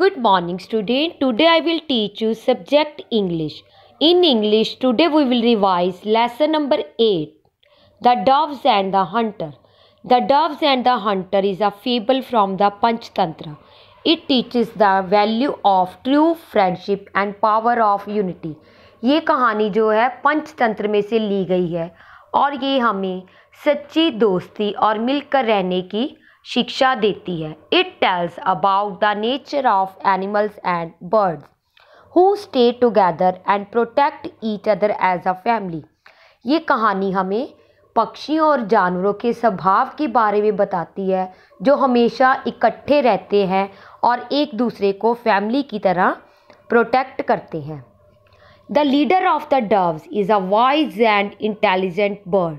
Good morning student. Today I will teach you subject English. In English today we will revise lesson number 8. The Doves and the Hunter. The Doves and the Hunter is a fable from the Panchtantra. It teaches the value of true friendship and power of unity. ये कहानी जो है पंचतंत्र में से ली गई है और ये हमें सच्ची दोस्ती और मिलकर रहने की शिक्षा देती है it tells about the nature of animals and birds who stay together and protect each other as a family ये कहानी हमें पक्षियों और जानवरों के स्वभाव के बारे में बताती है जो हमेशा इकट्ठे रहते हैं और एक दूसरे को फैमिली की तरह प्रोटेक्ट करते हैं the leader of the doves is a wise and intelligent bird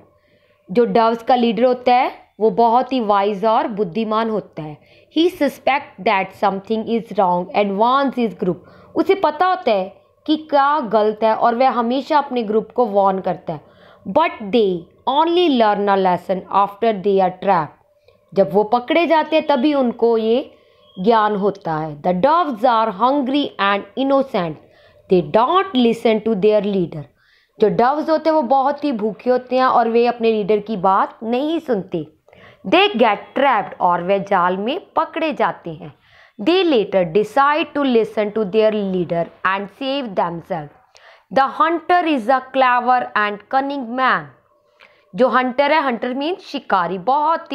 जो डव्स का लीडर होता है वो बहुत ही वाइज और बुद्धिमान होता है he suspect that something is wrong advance his group उसे पता होता है कि क्या गलत है और वह हमेशा अपने ग्रुप को वॉर्न करता है but they only learn a lesson after they are trap जब वो पकड़े जाते हैं तभी उनको ये ज्ञान होता है the doves are hungry and innocent they don't listen to their leader जो डव्स होते हैं वो बहुत ही भूखे होते हैं और वे अपने लीडर की बात नहीं सुनते दे गेट ट्रैप्ड और वे जाल में पकड़े जाते हैं they later decide to listen to their leader and save them the hunter is a clever and cunning man जो हंटर है हंटर मीन शिकारी बहुत ही